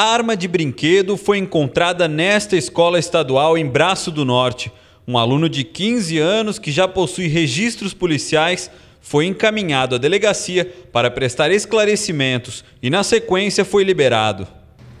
Arma de brinquedo foi encontrada nesta escola estadual em Braço do Norte. Um aluno de 15 anos que já possui registros policiais foi encaminhado à delegacia para prestar esclarecimentos e, na sequência, foi liberado.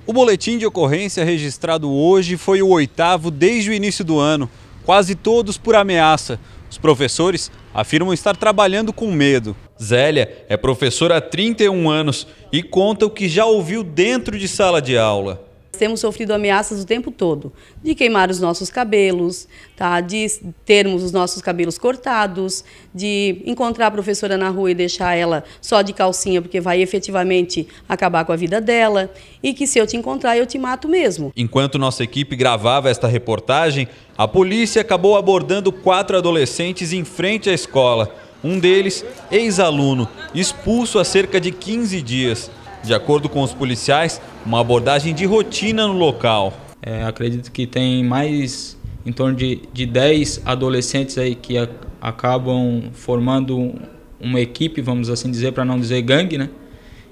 O boletim de ocorrência registrado hoje foi o oitavo desde o início do ano, quase todos por ameaça. Os professores afirmam estar trabalhando com medo. Zélia é professora há 31 anos e conta o que já ouviu dentro de sala de aula. Temos sofrido ameaças o tempo todo, de queimar os nossos cabelos, tá? de termos os nossos cabelos cortados, de encontrar a professora na rua e deixar ela só de calcinha, porque vai efetivamente acabar com a vida dela, e que se eu te encontrar, eu te mato mesmo. Enquanto nossa equipe gravava esta reportagem, a polícia acabou abordando quatro adolescentes em frente à escola. Um deles, ex-aluno, expulso há cerca de 15 dias. De acordo com os policiais, uma abordagem de rotina no local. É, acredito que tem mais em torno de, de 10 adolescentes aí que a, acabam formando uma equipe, vamos assim dizer, para não dizer gangue, né?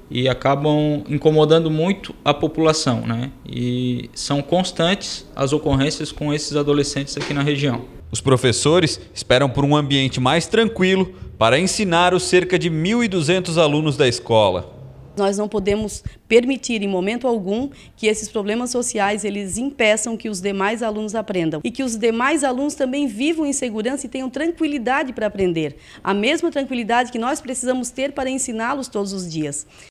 E acabam incomodando muito a população, né? E são constantes as ocorrências com esses adolescentes aqui na região. Os professores esperam por um ambiente mais tranquilo para ensinar os cerca de 1.200 alunos da escola. Nós não podemos permitir em momento algum que esses problemas sociais eles impeçam que os demais alunos aprendam e que os demais alunos também vivam em segurança e tenham tranquilidade para aprender, a mesma tranquilidade que nós precisamos ter para ensiná-los todos os dias.